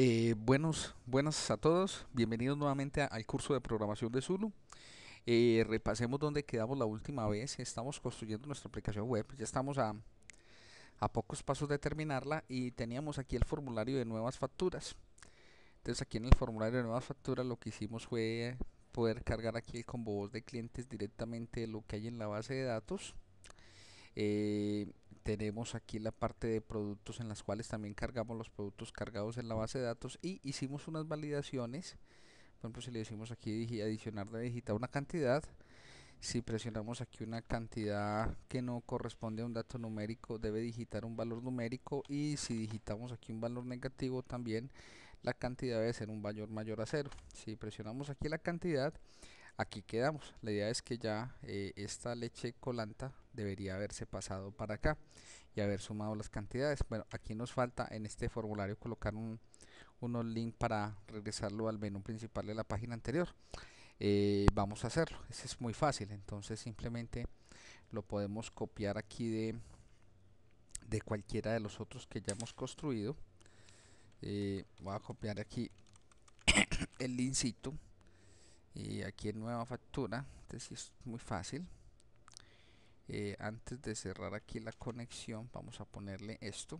Eh, buenos, buenas a todos, bienvenidos nuevamente al curso de programación de Zulu. Eh, repasemos donde quedamos la última vez, estamos construyendo nuestra aplicación web, ya estamos a, pocos pasos de terminarla y teníamos aquí el formulario de nuevas facturas. Entonces aquí en el formulario de nuevas facturas lo que hicimos fue poder cargar aquí el voz de clientes directamente lo que hay en la base de datos. Eh, tenemos aquí la parte de productos en las cuales también cargamos los productos cargados en la base de datos y hicimos unas validaciones por ejemplo si le decimos aquí adicionar de digitar una cantidad si presionamos aquí una cantidad que no corresponde a un dato numérico debe digitar un valor numérico y si digitamos aquí un valor negativo también la cantidad debe ser un valor mayor a cero si presionamos aquí la cantidad aquí quedamos la idea es que ya eh, esta leche colanta debería haberse pasado para acá y haber sumado las cantidades bueno aquí nos falta en este formulario colocar un, unos para regresarlo al menú principal de la página anterior eh, vamos a hacerlo ese es muy fácil entonces simplemente lo podemos copiar aquí de de cualquiera de los otros que ya hemos construido eh, voy a copiar aquí el linkcito y eh, aquí en nueva factura Entonces es muy fácil eh, antes de cerrar aquí la conexión vamos a ponerle esto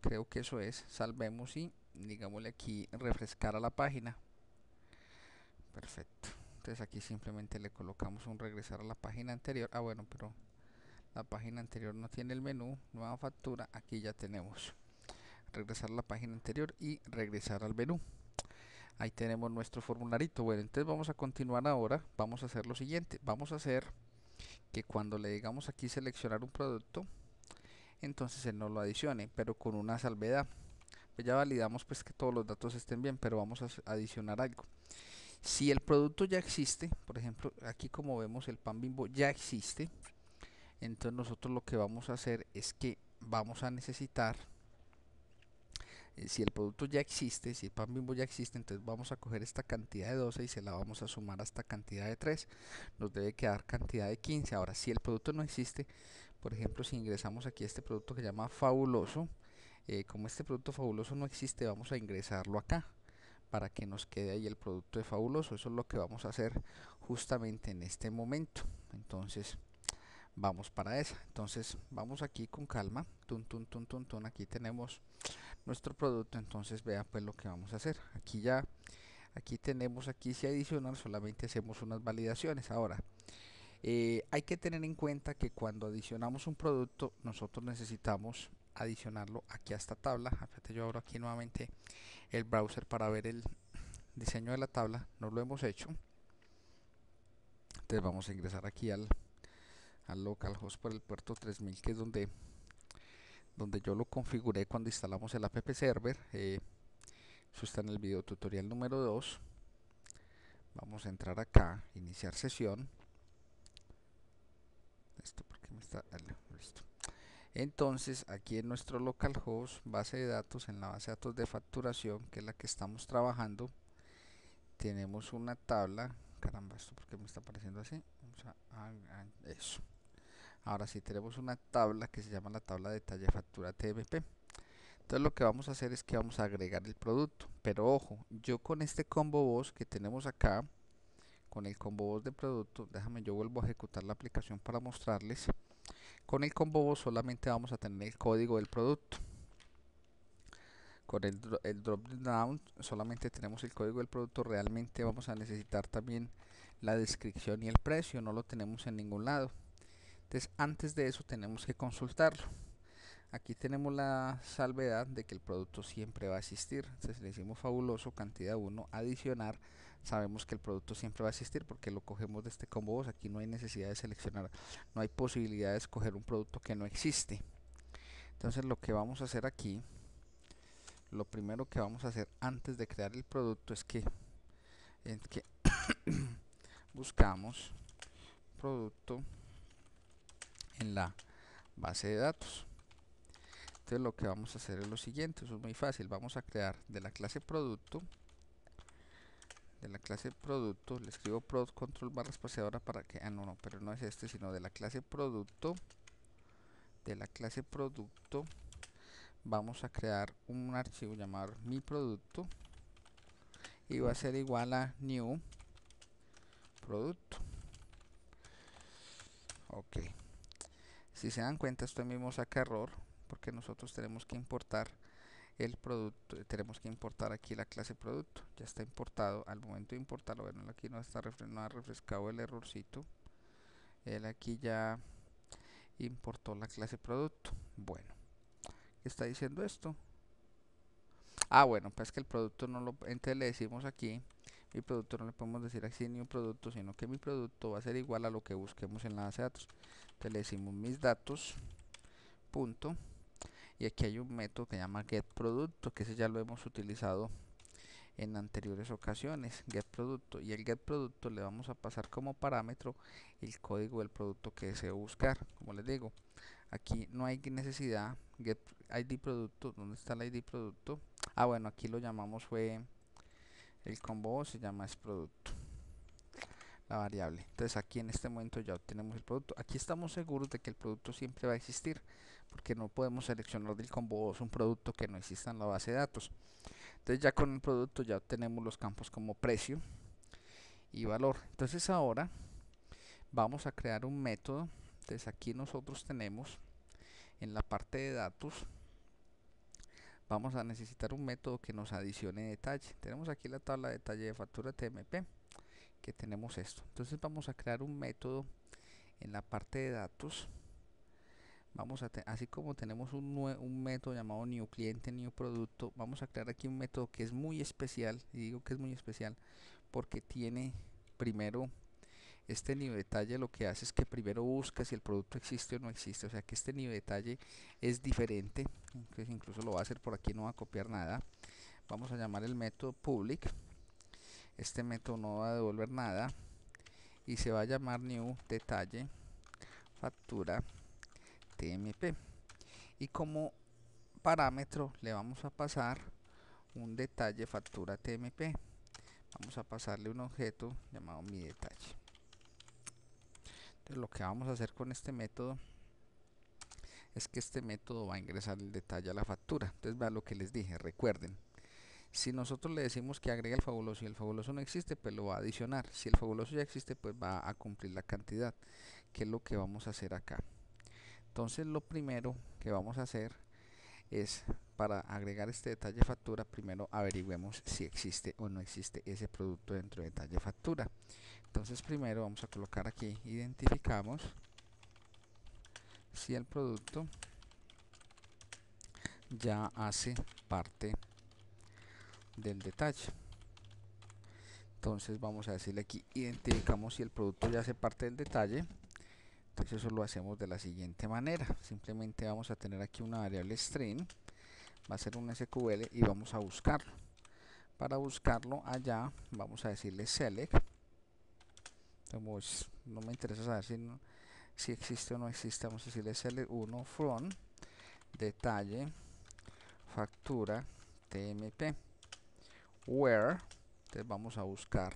creo que eso es salvemos y digámosle aquí refrescar a la página perfecto entonces aquí simplemente le colocamos un regresar a la página anterior ah bueno pero la página anterior no tiene el menú nueva factura aquí ya tenemos regresar a la página anterior y regresar al menú Ahí tenemos nuestro formularito. Bueno, entonces vamos a continuar ahora. Vamos a hacer lo siguiente. Vamos a hacer que cuando le digamos aquí seleccionar un producto, entonces él nos lo adicione, pero con una salvedad. Pues ya validamos pues que todos los datos estén bien, pero vamos a adicionar algo. Si el producto ya existe, por ejemplo, aquí como vemos el pan bimbo ya existe, entonces nosotros lo que vamos a hacer es que vamos a necesitar eh, si el producto ya existe, si el pan bimbo ya existe, entonces vamos a coger esta cantidad de 12 y se la vamos a sumar a esta cantidad de 3. Nos debe quedar cantidad de 15. Ahora, si el producto no existe, por ejemplo, si ingresamos aquí a este producto que se llama fabuloso, eh, como este producto fabuloso no existe, vamos a ingresarlo acá para que nos quede ahí el producto de fabuloso. Eso es lo que vamos a hacer justamente en este momento. Entonces, vamos para esa. Entonces, vamos aquí con calma. Tun, tun, tun, tun, tun. Aquí tenemos nuestro producto entonces vea pues lo que vamos a hacer aquí ya aquí tenemos aquí si adicionan solamente hacemos unas validaciones ahora eh, hay que tener en cuenta que cuando adicionamos un producto nosotros necesitamos adicionarlo aquí a esta tabla yo abro aquí nuevamente el browser para ver el diseño de la tabla no lo hemos hecho entonces vamos a ingresar aquí al, al localhost por el puerto 3000 que es donde donde yo lo configuré cuando instalamos el app server eh, eso está en el video tutorial número 2 vamos a entrar acá iniciar sesión entonces aquí en nuestro localhost base de datos en la base de datos de facturación que es la que estamos trabajando tenemos una tabla caramba esto porque me está apareciendo así vamos ah, ah, eso Ahora sí tenemos una tabla que se llama la tabla de detalle factura TMP. Entonces lo que vamos a hacer es que vamos a agregar el producto. Pero ojo, yo con este combo voz que tenemos acá, con el combo voz de producto, déjame yo vuelvo a ejecutar la aplicación para mostrarles. Con el combo voz solamente vamos a tener el código del producto. Con el drop down solamente tenemos el código del producto, realmente vamos a necesitar también la descripción y el precio, no lo tenemos en ningún lado. Entonces, antes de eso tenemos que consultarlo. Aquí tenemos la salvedad de que el producto siempre va a existir. Entonces le decimos fabuloso, cantidad 1, adicionar. Sabemos que el producto siempre va a existir porque lo cogemos de este combo Aquí no hay necesidad de seleccionar, no hay posibilidad de escoger un producto que no existe. Entonces lo que vamos a hacer aquí, lo primero que vamos a hacer antes de crear el producto es que buscamos producto en la base de datos. Entonces lo que vamos a hacer es lo siguiente, es muy fácil, vamos a crear de la clase producto, de la clase producto, le escribo prod control barra espaciadora para que, ah no, no, pero no es este, sino de la clase producto, de la clase producto, vamos a crear un archivo llamado mi producto y va a ser igual a new producto ok si se dan cuenta esto mismo saca error porque nosotros tenemos que importar el producto tenemos que importar aquí la clase producto ya está importado al momento de importarlo bueno aquí no está ha refrescado el errorcito él aquí ya importó la clase producto bueno ¿qué está diciendo esto ah bueno pues que el producto no lo entonces le decimos aquí mi producto no le podemos decir así ni un producto sino que mi producto va a ser igual a lo que busquemos en la base de datos le decimos mis datos punto y aquí hay un método que se llama getProducto que ese ya lo hemos utilizado en anteriores ocasiones getProducto y el getProducto le vamos a pasar como parámetro el código del producto que deseo buscar como les digo aquí no hay necesidad get id producto dónde está el id producto ah bueno aquí lo llamamos fue el combo se llama es producto variable entonces aquí en este momento ya obtenemos el producto aquí estamos seguros de que el producto siempre va a existir porque no podemos seleccionar del combo un producto que no exista en la base de datos entonces ya con el producto ya tenemos los campos como precio y valor entonces ahora vamos a crear un método entonces aquí nosotros tenemos en la parte de datos vamos a necesitar un método que nos adicione detalle tenemos aquí la tabla de detalle de factura TMP que tenemos esto entonces vamos a crear un método en la parte de datos vamos a así como tenemos un, un método llamado new cliente new producto vamos a crear aquí un método que es muy especial y digo que es muy especial porque tiene primero este nivel detalle lo que hace es que primero busca si el producto existe o no existe o sea que este nivel detalle es diferente incluso lo va a hacer por aquí no va a copiar nada vamos a llamar el método public este método no va a devolver nada y se va a llamar new detalle factura tmp y como parámetro le vamos a pasar un detalle factura tmp vamos a pasarle un objeto llamado mi detalle entonces lo que vamos a hacer con este método es que este método va a ingresar el detalle a la factura entonces vean lo que les dije recuerden si nosotros le decimos que agrega el fabuloso y el fabuloso no existe, pues lo va a adicionar. Si el fabuloso ya existe, pues va a cumplir la cantidad, que es lo que vamos a hacer acá. Entonces lo primero que vamos a hacer es para agregar este detalle factura, primero averigüemos si existe o no existe ese producto dentro de detalle factura. Entonces primero vamos a colocar aquí, identificamos si el producto ya hace parte de del detalle entonces vamos a decirle aquí identificamos si el producto ya hace parte del detalle entonces eso lo hacemos de la siguiente manera simplemente vamos a tener aquí una variable string va a ser un SQL y vamos a buscarlo para buscarlo allá vamos a decirle select no me interesa saber si, si existe o no existe vamos a decirle select 1 from detalle factura tmp where. Entonces vamos a buscar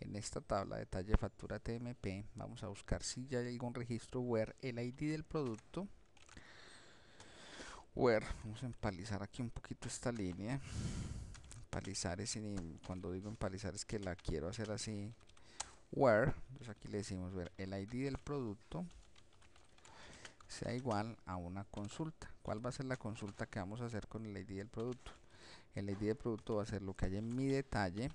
en esta tabla detalle factura TMP. Vamos a buscar si ya hay algún registro where el ID del producto. Where. Vamos a empalizar aquí un poquito esta línea. Empalizar es cuando digo empalizar es que la quiero hacer así. Where. Entonces aquí le decimos ver el ID del producto sea igual a una consulta. ¿Cuál va a ser la consulta que vamos a hacer con el ID del producto? el ID de producto va a ser lo que hay en mi detalle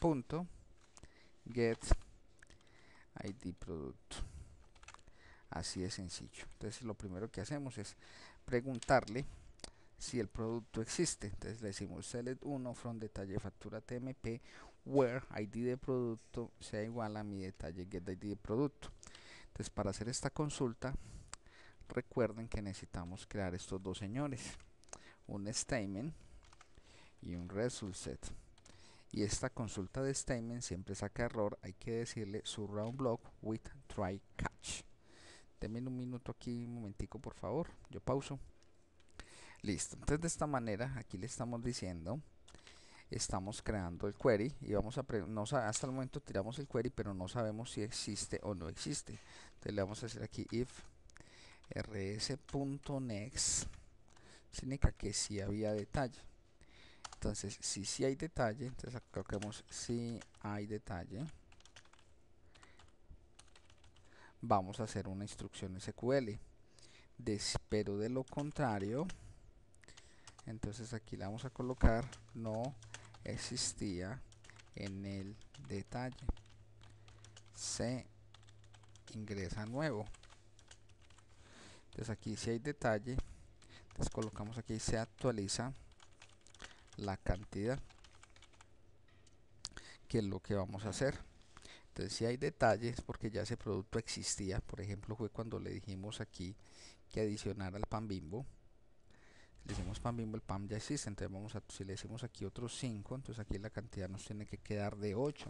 punto get ID producto así de sencillo entonces lo primero que hacemos es preguntarle si el producto existe entonces le decimos select 1 from detalle factura tmp where id de producto sea igual a mi detalle get id de producto entonces para hacer esta consulta recuerden que necesitamos crear estos dos señores un statement y un result set y esta consulta de statement siempre saca error hay que decirle surround block with try catch denme un minuto aquí un momentico por favor yo pauso listo entonces de esta manera aquí le estamos diciendo estamos creando el query y vamos a no, hasta el momento tiramos el query pero no sabemos si existe o no existe entonces le vamos a hacer aquí if rs.next significa que si había detalle. Entonces, si sí hay detalle, entonces acá colocamos si hay detalle. Vamos a hacer una instrucción SQL. De, pero de lo contrario, entonces aquí la vamos a colocar no existía en el detalle. Se ingresa nuevo. Entonces aquí si hay detalle, entonces colocamos aquí se actualiza la cantidad que es lo que vamos a hacer entonces si hay detalles porque ya ese producto existía por ejemplo fue cuando le dijimos aquí que adicionara al pan bimbo le decimos pan bimbo el pan ya existe entonces vamos a si le decimos aquí otros 5 entonces aquí la cantidad nos tiene que quedar de 8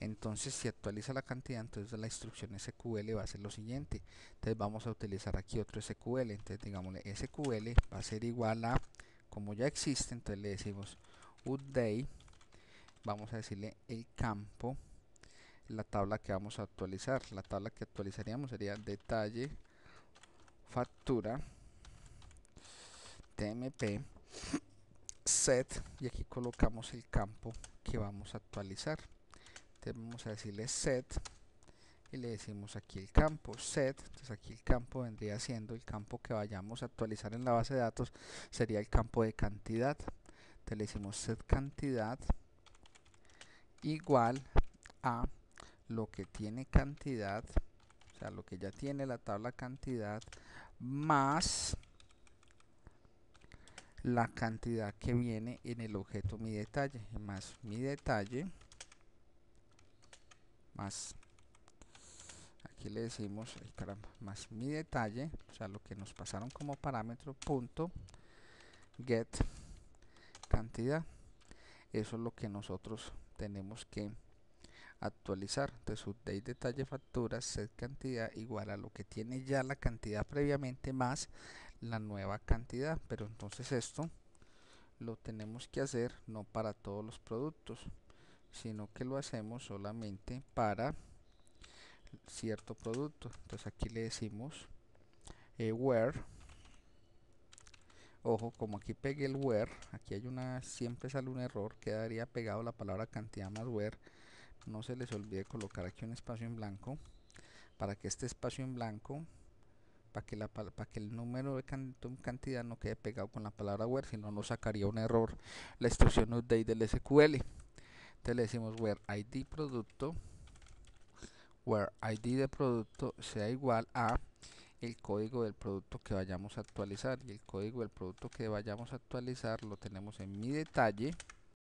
entonces si actualiza la cantidad entonces la instrucción SQL va a ser lo siguiente entonces vamos a utilizar aquí otro SQL entonces digámosle SQL va a ser igual a como ya existe entonces le decimos Uday, vamos a decirle el campo la tabla que vamos a actualizar la tabla que actualizaríamos sería detalle factura tmp set y aquí colocamos el campo que vamos a actualizar este, vamos a decirle set y le decimos aquí el campo set, entonces aquí el campo vendría siendo el campo que vayamos a actualizar en la base de datos sería el campo de cantidad entonces le decimos set cantidad igual a lo que tiene cantidad o sea lo que ya tiene la tabla cantidad más la cantidad que viene en el objeto mi detalle más mi detalle más aquí le decimos más mi detalle o sea lo que nos pasaron como parámetro punto get cantidad eso es lo que nosotros tenemos que actualizar entonces update detalle factura set cantidad igual a lo que tiene ya la cantidad previamente más la nueva cantidad pero entonces esto lo tenemos que hacer no para todos los productos sino que lo hacemos solamente para cierto producto entonces aquí le decimos eh, where ojo como aquí pegué el where aquí hay una siempre sale un error quedaría pegado la palabra cantidad más where no se les olvide colocar aquí un espacio en blanco para que este espacio en blanco para que, para que el número de cantidad no quede pegado con la palabra where, sino no nos sacaría un error la instrucción update del SQL. Entonces le decimos where id producto, where id de producto sea igual a el código del producto que vayamos a actualizar y el código del producto que vayamos a actualizar lo tenemos en mi detalle